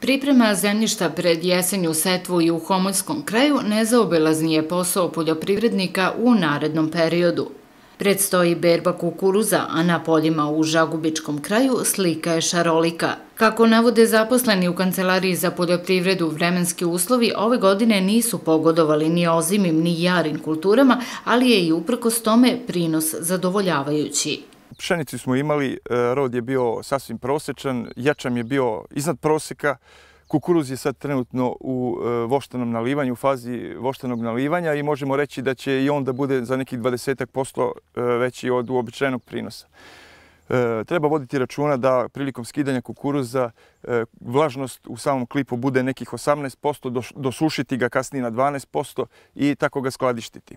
Priprema zemljišta pred jesenju setvu i u homoljskom kraju nezaobilazni je posao poljoprivrednika u narednom periodu. Predstoji berba kukuruza, a na poljima u žagubičkom kraju slika je šarolika. Kako navode zaposleni u Kancelariji za poljoprivredu, vremenski uslovi ove godine nisu pogodovali ni ozimim ni jarim kulturama, ali je i uprkos tome prinos zadovoljavajući pšenicu smo imali, e, rod je bio sasvim prosečan, jačam je bio iznad proseka, kukuruz je sad trenutno u e, voštanom nalivanju, u fazi voštanog nalivanja i možemo reći da će i on da bude za nekih 20% e, veći od uobičajenog prinosa. Treba voditi računa da prilikom skidanja kukuruza vlažnost u samom klipu bude nekih 18%, dosušiti ga kasnije na 12% i tako ga skladištiti.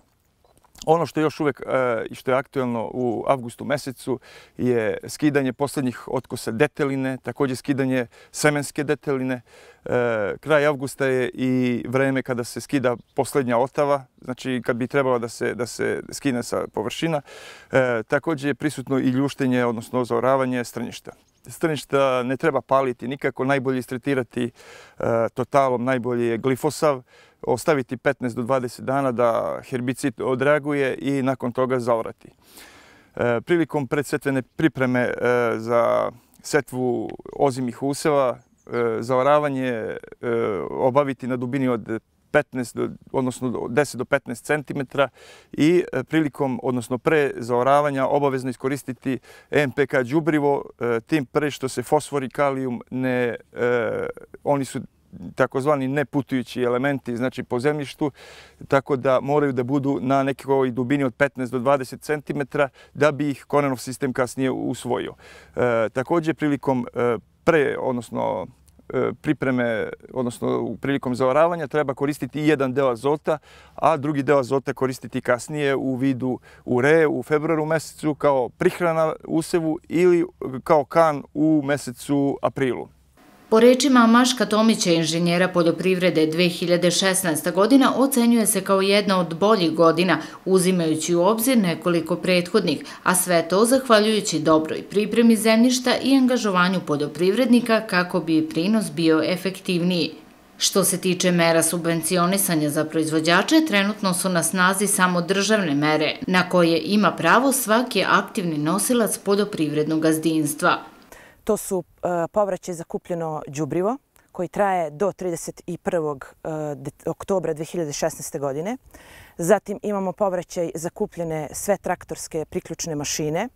Ono što je još uvek e, i što je aktuelno u avgustu mesecu je skidanje posljednjih otkosa deteline, također skidanje semenske deteline. E, kraj avgusta je i vreme kada se skida posljednja otava, znači kad bi trebalo da se, da se skine sa površina. E, također je prisutno i ljuštenje, odnosno zaoravanje stranjišta. Strništa ne treba paliti nikako, najbolje istretirati totalom, najbolje je glifosav, ostaviti 15 do 20 dana da herbicid odreaguje i nakon toga zaorati. E, prilikom predsetvene pripreme e, za setvu ozimih useva, e, zaoravanje e, obaviti na dubini od 15 do, odnosno 10 do 15 cm i prilikom, odnosno pre zaoravanja, obavezno iskoristiti MPK džubrivo, tim pre što se fosfor i kalijum ne, oni su takozvani neputujući elementi, znači po zemljištu, tako da moraju da budu na nekoj dubini od 15 do 20 cm da bi ih Konanov sistem kasnije usvojio. E, također prilikom e, pre, odnosno e, pripreme, odnosno prilikom zaoravanja treba koristiti jedan deo azota, a drugi deo azota koristiti kasnije u vidu ure u februaru mesecu kao prihrana usevu ili kao kan u mesecu aprilu. Po rečima Maška Tomića, inženjera poljoprivrede 2016. godina, ocenjuje se kao jedna od boljih godina, uzimajući u obzir nekoliko prethodnih, a sve to zahvaljujući dobroj pripremi zemljišta i angažovanju poljoprivrednika kako bi prinos bio efektivniji. Što se tiče mera subvencionisanja za proizvođače, trenutno su na snazi samo državne mere, na koje ima pravo svaki aktivni nosilac poljoprivrednog gazdinstva. To su eh, povraće za kupljeno džubrivo koji traje do 31. Eh, oktobra 2016. godine. Zatim imamo povraćaj za kupljene sve traktorske priključne mašine,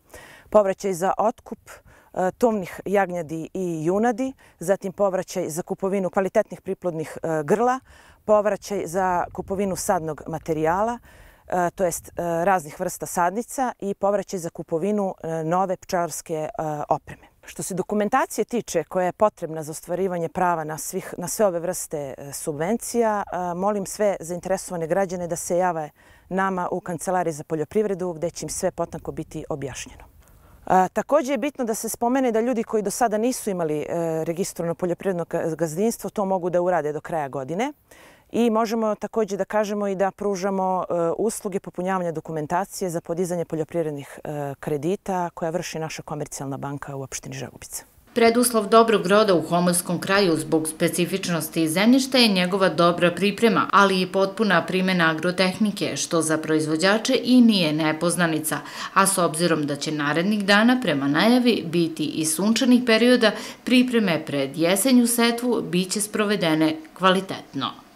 povraćaj za otkup eh, tomnih jagnjadi i junadi, zatim povraćaj za kupovinu kvalitetnih priplodnih grla, povraćaj za kupovinu sadnog materijala, E, to jest e, raznih vrsta sadnica i povraćaj za kupovinu e, nove pčarske opreme. Što se dokumentacije tiče koja je potrebna za ostvarivanje prava na, svih, na sve ove vrste subvencija, molim sve zainteresovane građane da se jave nama u Kancelari za poljoprivredu gdje će im sve potanko biti objašnjeno. Također je bitno da se spomene da ljudi koji do sada nisu imali registrovano poljoprivredno gazdinstvo to mogu da urade do kraja godine. I možemo također da kažemo i da pružamo e, usluge popunjavanja dokumentacije za podizanje poljoprivrednih e, kredita koja vrši naša komercijalna banka u opštini Žagubica. Preduslov dobrog roda u Homolskom kraju zbog specifičnosti zemljišta je njegova dobra priprema, ali i potpuna primjena agrotehnike, što za proizvođače i nije nepoznanica, a s obzirom da će narednih dana prema najavi biti i sunčanih perioda, pripreme pred jesenju setvu bit će sprovedene kvalitetno.